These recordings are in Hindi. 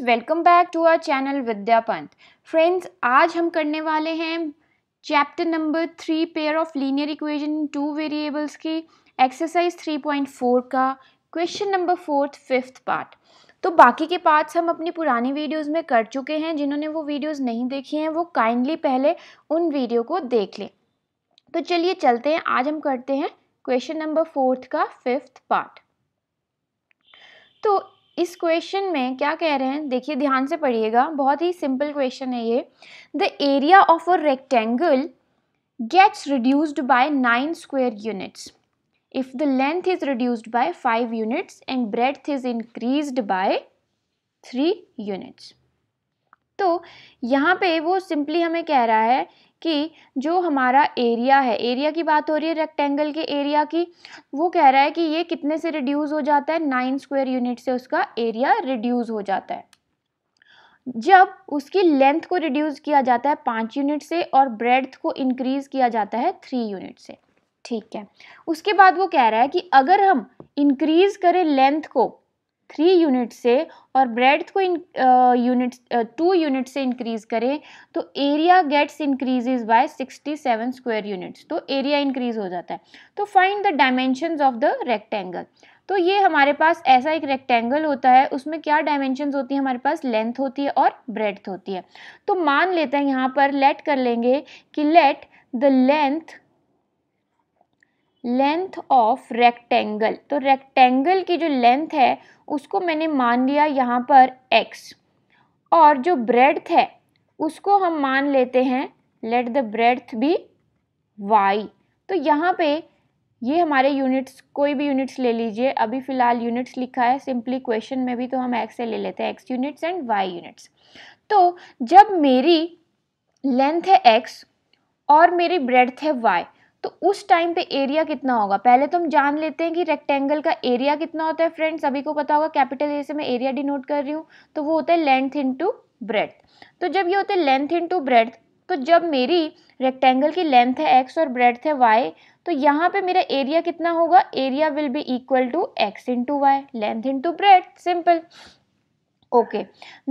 friends welcome back to our channel Vidya Pant friends आज हम करने वाले हैं chapter number three pair of linear equation two variables की एक्सरसाइज थ्री पॉइंट फोर का question number fourth fifth part तो बाकी के पार्ट्स हम अपनी पुरानी वीडियोस में कर चुके हैं जिन्होंने वो वीडियोज़ नहीं देखी हैं वो काइंडली पहले उन वीडियो को देख लें तो चलिए चलते हैं आज हम करते हैं क्वेश्चन नंबर फोर्थ का फिफ्थ पार्ट तो इस क्वेश्चन में क्या कह रहे हैं देखिए ध्यान से पढ़िएगा बहुत ही सिंपल क्वेश्चन है ये the area of a rectangle gets reduced by nine square units if the length is reduced by five units and breadth is increased by three units तो यहाँ पे वो सिंपली हमें कह रहा है कि जो हमारा एरिया है एरिया की बात हो रही है रेक्टेंगल के एरिया की वो कह रहा है कि ये कितने से रिड्यूज़ हो जाता है नाइन स्क्वायर यूनिट से उसका एरिया रिड्यूज़ हो जाता है जब उसकी लेंथ को रिड्यूस किया जाता है पाँच यूनिट से और ब्रेड्थ को इंक्रीज़ किया जाता है थ्री यूनिट से ठीक है उसके बाद वो कह रहा है कि अगर हम इंक्रीज़ करें लेंथ को थ्री यूनिट से और ब्रेड्थ को इन यूनिट टू यूनिट से इंक्रीज़ करें तो area gets increases by sixty seven square units तो एरिया इंक्रीज हो जाता है तो find the dimension of the rectangle तो ये हमारे पास ऐसा एक रेक्टेंगल होता है उसमें क्या डायमेंशन होती है हमारे पास लेंथ होती है और ब्रेड्थ होती है तो मान लेते हैं यहाँ पर लेट कर लेंगे कि let the length length of rectangle तो रेक्टेंगल की जो लेंथ है उसको मैंने मान लिया यहाँ पर x और जो ब्रेड्थ है उसको हम मान लेते हैं let the breadth be y तो यहाँ पे ये हमारे यूनिट्स कोई भी यूनिट्स ले लीजिए अभी फ़िलहाल यूनिट्स लिखा है सिंपली क्वेश्चन में भी तो हम एक्स से ले लेते हैं x units and y units तो जब मेरी लेंथ है एक्स और मेरी ब्रेड्थ है वाई तो उस टाइम पे एरिया कितना होगा पहले तो हम जान लेते हैं कि रेक्टेंगल का एरिया कितना होता है फ्रेंड सभी को पता होगा कैपिटल ए से मैं एरिया डिनोट कर रही हूँ तो वो होता है लेंथ इनटू ब्रेथ तो जब ये होता है लेंथ इनटू ब्रेथ तो जब मेरी रेक्टेंगल की लेंथ है एक्स और ब्रेथ है वाई तो यहाँ पे मेरा एरिया कितना होगा area will be equal to x into y length into breadth simple okay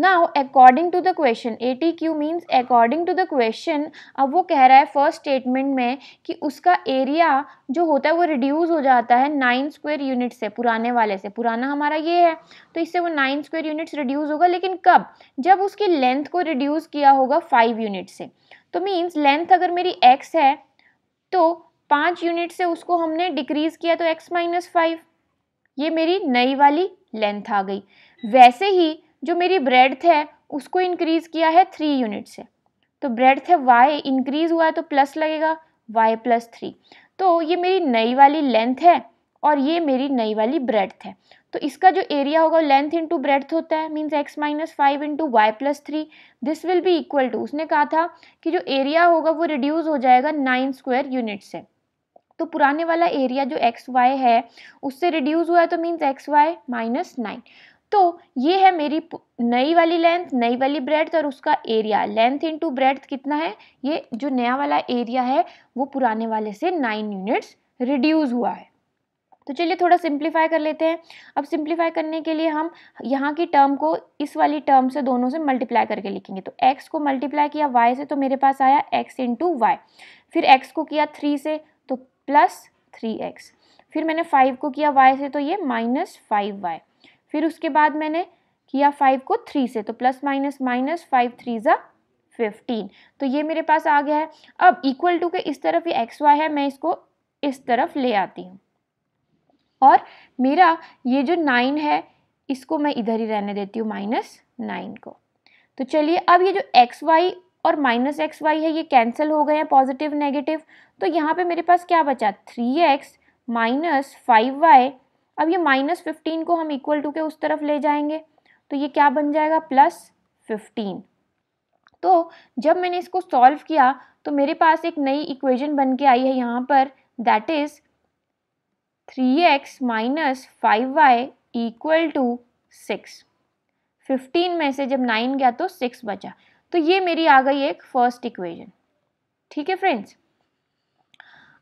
now according to the question A T Q means according to the question अब वो कह रहा है फर्स्ट स्टेटमेंट में कि उसका एरिया जो होता है वो रिड्यूस हो जाता है नाइन स्क्वेयर यूनिट से पुराने वाले से पुराना हमारा ये है तो इससे वो नाइन स्क्वेयर यूनिट्स रिड्यूस होगा लेकिन कब जब उसकी लेंथ को रिड्यूस किया होगा फाइव यूनिट से तो मीन्स लेंथ अगर मेरी एक्स है तो पाँच यूनिट से उसको हमने डिक्रीज़ किया तो एक्स माइनस फाइव ये मेरी नई वाली लेंथ आ गई वैसे ही जो मेरी ब्रेड है उसको इंक्रीज़ किया है थ्री यूनिट से तो ब्रेड है वाई इंक्रीज़ हुआ है तो प्लस लगेगा वाई प्लस थ्री तो ये मेरी नई वाली लेंथ है और ये मेरी नई वाली ब्रेड्थ है तो इसका जो एरिया होगा लेंथ इंटू ब्रेड्थ होता है means x minus five into y plus three this will be equal to उसने कहा था कि जो एरिया होगा वो रिड्यूस हो जाएगा नाइन स्क्वायर यूनिट से तो पुराने वाला एरिया जो एक्स वाई है उससे रिड्यूस हुआ है तो means x y minus nine तो ये है मेरी नई वाली लेंथ नई वाली ब्रेड और उसका एरिया लेंथ इनटू ब्रेड कितना है ये जो नया वाला एरिया है वो पुराने वाले से नाइन यूनिट्स रिड्यूज़ हुआ है तो चलिए थोड़ा सिंप्लीफाई कर लेते हैं अब सिंप्लीफाई करने के लिए हम यहाँ की टर्म को इस वाली टर्म से दोनों से मल्टीप्लाई करके लिखेंगे तो x को मल्टीप्लाई किया y से तो मेरे पास आया x इंटू वाई फिर x को किया थ्री से तो प्लस थ्री एक्स फिर मैंने फाइव को किया y से तो ये माइनस फाइव वाई फिर उसके बाद मैंने किया फाइव को थ्री से तो plus minus minus five three ज़ा फिफ्टीन तो ये मेरे पास आ गया है अब इक्वल टू के इस तरफ ये एक्स वाई है मैं इसको इस तरफ ले आती हूँ और मेरा ये जो नाइन है इसको मैं इधर ही रहने देती हूँ माइनस नाइन को तो चलिए अब ये जो एक्स वाई और माइनस एक्स वाई है ये कैंसिल हो गए हैं पॉजिटिव नेगेटिव तो यहाँ पे मेरे पास क्या बचा three x minus five y अब ये माइनस फिफ्टीन को हम इक्वल टू के उस तरफ ले जाएंगे तो ये क्या बन जाएगा प्लस फिफ्टीन तो जब मैंने इसको सॉल्व किया तो मेरे पास एक नई इक्वेशन बन के आई है यहाँ पर that is three x minus five y equal to six fifteen में से जब नाइन गया तो सिक्स बचा तो ये मेरी आ गई एक फर्स्ट इक्वेशन ठीक है फ्रेंड्स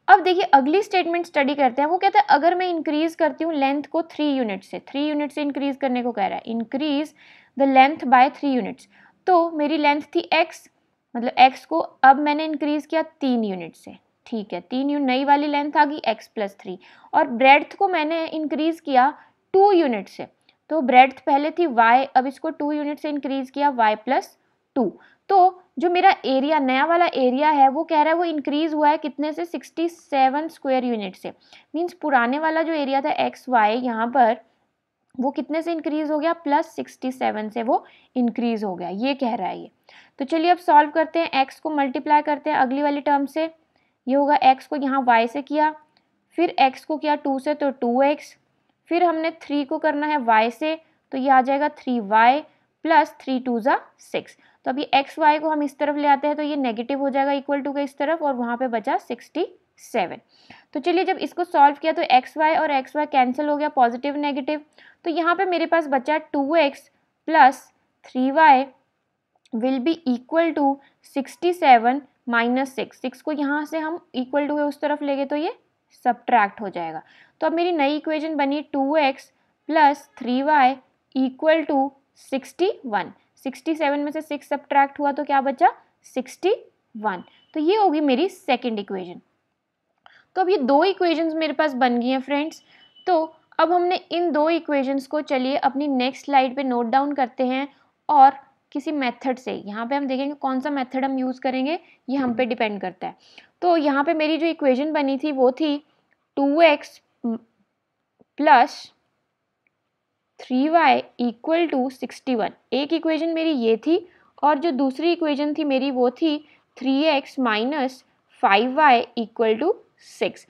अब देखिए अगली स्टेटमेंट स्टडी करते हैं वो कहता है अगर मैं इंक्रीज करती हूँ लेंथ को थ्री यूनिट से थ्री यूनिट से इंक्रीज करने को कह रहा है increase the length by three units तो मेरी लेंथ थी एक्स मतलब एक्स को अब मैंने इंक्रीज किया तीन यूनिट से ठीक है तीन यूनिट नई वाली लेंथ आ गई एक्स प्लस थ्री और ब्रेड्थ को मैंने इंक्रीज किया टू यूनिट से तो ब्रेड्थ पहले थी वाई अब इसको टू यूनिट से इंक्रीज किया वाई प्लस टू तो जो मेरा एरिया नया वाला एरिया है वो कह रहा है वो इंक्रीज़ हुआ है कितने से सिक्सटी सेवन स्क्वायर यूनिट से मीन्स पुराने वाला जो एरिया था एक्स वाई यहाँ पर वो कितने से इंक्रीज़ हो गया प्लस सिक्सटी सेवन से वो इंक्रीज़ हो गया ये कह रहा है ये तो चलिए अब सॉल्व करते हैं एक्स को मल्टीप्लाई करते हैं अगली वाली टर्म से ये होगा एक्स को यहाँ वाई से किया फिर एक्स को किया टू से तो टू एक्स फिर हमने थ्री को करना है वाई से तो ये आ जाएगा three y plus three two ज़ा सिक्स तो अभी एक्स वाई को हम इस तरफ ले आते हैं तो ये नेगेटिव हो जाएगा इक्वल टू के इस तरफ और वहाँ पे बचा सिक्सटी सेवन तो चलिए जब इसको सॉल्व किया तो एक्स वाई और एक्स वाई कैंसिल हो गया पॉजिटिव नेगेटिव तो यहाँ पे मेरे पास बचा two x plus three y will be equal to sixty seven minus six six को यहाँ से हम इक्वल टू उस तरफ ले गए तो ये सब्ट्रैक्ट हो जाएगा तो अब मेरी नई इक्वेजन बनी two x plus three y equal to sixty one sixty seven में से सिक्स सब्ट्रैक्ट हुआ तो क्या बचा सिक्सटी वन तो ये होगी मेरी सेकेंड इक्वेजन तो अब ये दो इक्वेजन्स मेरे पास बन गई हैं फ्रेंड्स तो अब हमने इन दो इक्वेजन्स को चलिए अपनी नेक्स्ट स्लाइड पे नोट डाउन करते हैं और किसी मेथड से यहाँ पे हम देखेंगे कौन सा मेथड हम यूज़ करेंगे ये हम पे डिपेंड करता है तो यहाँ पे मेरी जो इक्वेजन बनी थी वो थी two x plus three y equal to sixty one एक इक्वेजन मेरी ये थी और जो दूसरी इक्वेजन थी मेरी वो थी three x minus five y equal to six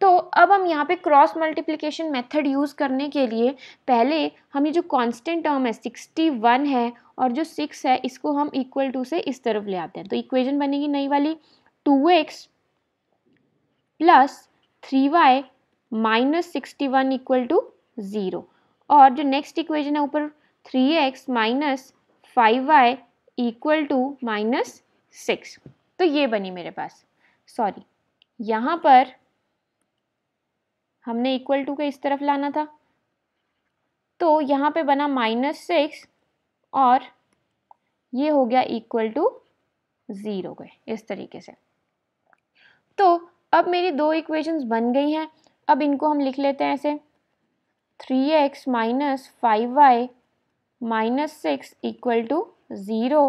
तो अब हम यहाँ पे क्रॉस मल्टीप्लिकेशन मेथड यूज़ करने के लिए पहले हम ये जो कांस्टेंट टर्म है सिक्सटी वन है और जो सिक्स है इसको हम इक्वल टू से इस तरफ ले आते हैं तो इक्वेजन बनेगी नई वाली two x plus three y minus sixty one equal to zero और जो नेक्स्ट इक्वेशन है ऊपर three x minus five y equal to minus six तो ये बनी मेरे पास सॉरी यहाँ पर हमने इक्वल टू के इस तरफ लाना था तो यहाँ पे बना माइनस सिक्स और ये हो गया इक्वल टू ज़ीरो गए इस तरीके से तो अब मेरी दो इक्वेशंस बन गई हैं अब इनको हम लिख लेते हैं ऐसे three x minus five y minus six equal to zero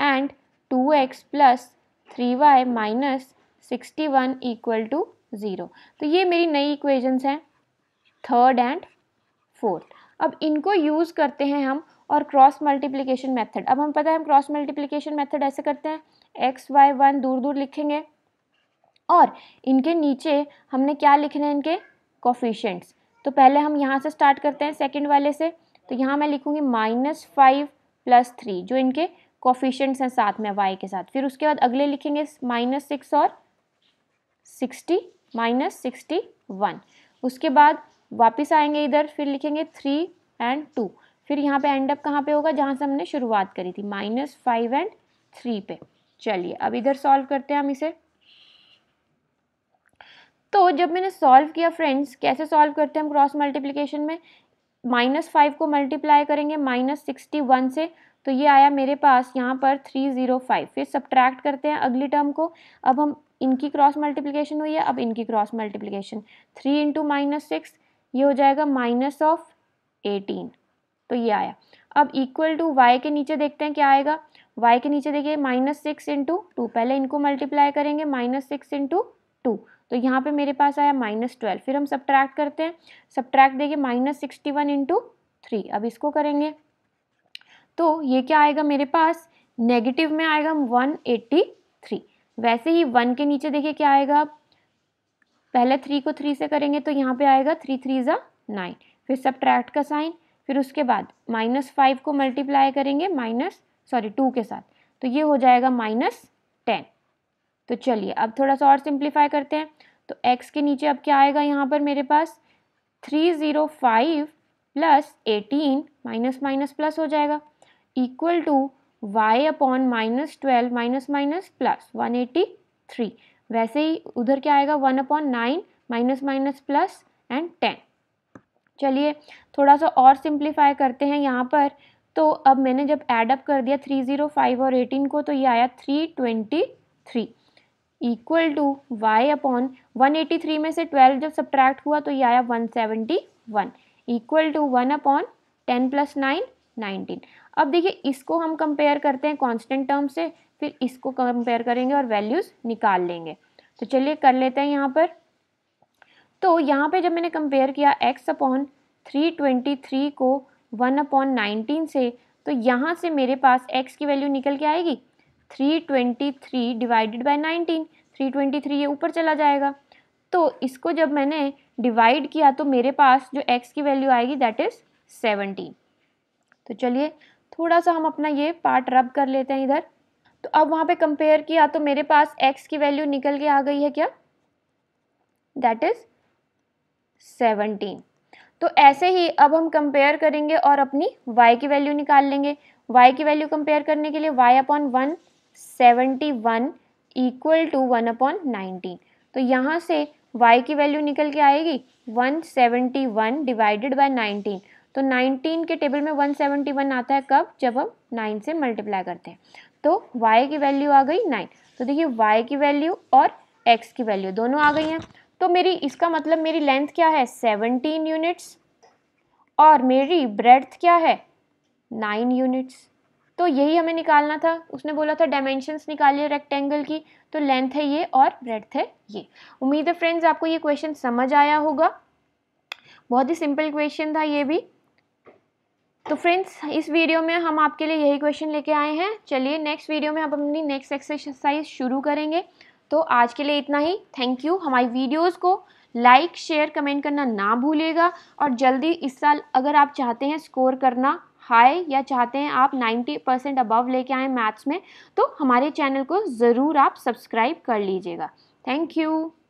and two x plus three y minus sixty one equal to zero तो ये मेरी नई इक्वेशंस हैं थर्ड एंड फोर्थ अब इनको यूज़ करते हैं हम और क्रॉस मल्टीप्लिकेशन मेथड अब हम पता है हम क्रॉस मल्टीप्लिकेशन मेथड ऐसे करते हैं एक्स वाई वन दूर दूर लिखेंगे और इनके नीचे हमने क्या लिखने हैं इनके कोफिशेंट्स तो पहले हम यहाँ से स्टार्ट करते हैं सेकेंड वाले से तो यहाँ मैं लिखूँगी माइनस फाइव प्लस थ्री जो इनके कोफिशेंट्स हैं साथ में वाई के साथ फिर उसके बाद अगले लिखेंगे माइनस सिक्स और सिक्सटी माइनस सिक्सटी वन उसके बाद वापस आएंगे इधर फिर लिखेंगे थ्री एंड टू फिर यहाँ पे एंड अप कहाँ पे होगा जहाँ से हमने शुरुआत करी थी माइनस फाइव एंड थ्री पे चलिए अब इधर सॉल्व करते हैं हम इसे तो जब मैंने सॉल्व किया फ्रेंड्स कैसे सॉल्व करते हैं हम क्रॉस मल्टीप्लिकेशन में माइनस फाइव को मल्टीप्लाई करेंगे माइनस सिक्सटी वन से तो ये आया मेरे पास यहाँ पर थ्री ज़ीरो फाइव फिर सब्ट्रैक्ट करते हैं अगली टर्म को अब हम इनकी क्रॉस मल्टीप्लिकेशन हुई है अब इनकी cross multiplication three into minus six ये हो जाएगा माइनस ऑफ एटीन तो ये आया अब इक्वल टू वाई के नीचे देखते हैं क्या आएगा वाई के नीचे देखिए माइनस सिक्स इंटू टू पहले इनको मल्टीप्लाई करेंगे माइनस सिक्स इंटू टू तो यहाँ पे मेरे पास आया माइनस ट्वेल्व फिर हम सब्ट्रैक्ट करते हैं सब्ट्रैक्ट देखिए minus sixty one into three अब इसको करेंगे तो ये क्या आएगा मेरे पास नेगेटिव में आएगा वन एट्टी थ्री वैसे ही वन के नीचे देखिए क्या आएगा पहले थ्री को थ्री से करेंगे तो यहाँ पे आएगा थ्री थ्री ज़ा नाइन फिर सब्ट्रैक्ट का साइन फिर उसके बाद माइनस फाइव को मल्टीप्लाई करेंगे माइनस सॉरी टू के साथ तो ये हो जाएगा माइनस टेन तो चलिए अब थोड़ा सा और सिंप्लीफाई करते हैं तो x के नीचे अब क्या आएगा यहाँ पर मेरे पास three zero five plus eighteen minus minus plus हो जाएगा equal to y upon minus twelve minus minus plus one eighty three वैसे ही उधर क्या आएगा one upon nine minus minus plus and ten चलिए थोड़ा सा और सिंप्लीफाई करते हैं यहाँ पर तो अब मैंने जब एडअप कर दिया थ्री ज़ीरो फाइव और एटीन को तो ये आया three twenty three equal to y upon one eighty three में से ट्वेल्व जब सब्ट्रैक्ट हुआ तो ये आया one seventy one equal to one upon ten plus nine nineteen अब देखिए इसको हम कंपेयर करते हैं कॉन्स्टेंट टर्म से फिर इसको कंपेयर करेंगे और वैल्यूज़ निकाल लेंगे तो चलिए कर लेते हैं यहाँ पर तो यहाँ पे जब मैंने कंपेयर किया x upon three twenty three को वन अपॉन नाइनटीन से तो यहाँ से मेरे पास x की वैल्यू निकल के आएगी three twenty three divided by nineteen three twenty three ये ऊपर चला जाएगा तो इसको जब मैंने डिवाइड किया तो मेरे पास जो x की वैल्यू आएगी दैट इज़ सेवेंटीन तो चलिए थोड़ा सा हम अपना ये पार्ट रब कर लेते हैं इधर तो अब वहाँ पे कंपेयर किया तो मेरे पास x की वैल्यू निकल के आ गई है क्या दैट इज़ सेवनटीन तो ऐसे ही अब हम कंपेयर करेंगे और अपनी y की वैल्यू निकाल लेंगे y की वैल्यू कंपेयर करने के लिए y upon one seventy one equal to one upon nineteen तो यहाँ से y की वैल्यू निकल के आएगी one seventy one divided by nineteen तो नाइनटीन के टेबल में वन सेवेंटी वन आता है कब जब हम नाइन से मल्टीप्लाई करते हैं तो y की वैल्यू आ गई नाइन तो देखिए y की वैल्यू और x की वैल्यू दोनों आ गई हैं तो मेरी इसका मतलब मेरी लेंथ क्या है सेवनटीन यूनिट्स और मेरी ब्रेथ क्या है नाइन यूनिट्स तो यही हमें निकालना था उसने बोला था डायमेंशंस निकालिए रेक्टेंगल की तो लेंथ है ये और ब्रेड है ये उम्मीद है फ्रेंड्स आपको ये क्वेश्चन समझ आया होगा बहुत ही सिंपल क्वेश्चन था ये भी तो फ्रेंड्स इस वीडियो में हम आपके लिए यही क्वेश्चन लेके आए हैं चलिए नेक्स्ट वीडियो में हम अपनी नेक्स्ट एक्सरसाइज शुरू करेंगे तो आज के लिए इतना ही थैंक यू हमारी वीडियोज़ को लाइक शेयर कमेंट करना ना भूलिएगा और जल्दी इस साल अगर आप चाहते हैं स्कोर करना हाई या चाहते हैं आप 90 परसेंट अबव लेके आए मैथ्स में तो हमारे चैनल को ज़रूर आप सब्सक्राइब कर लीजिएगा थैंक यू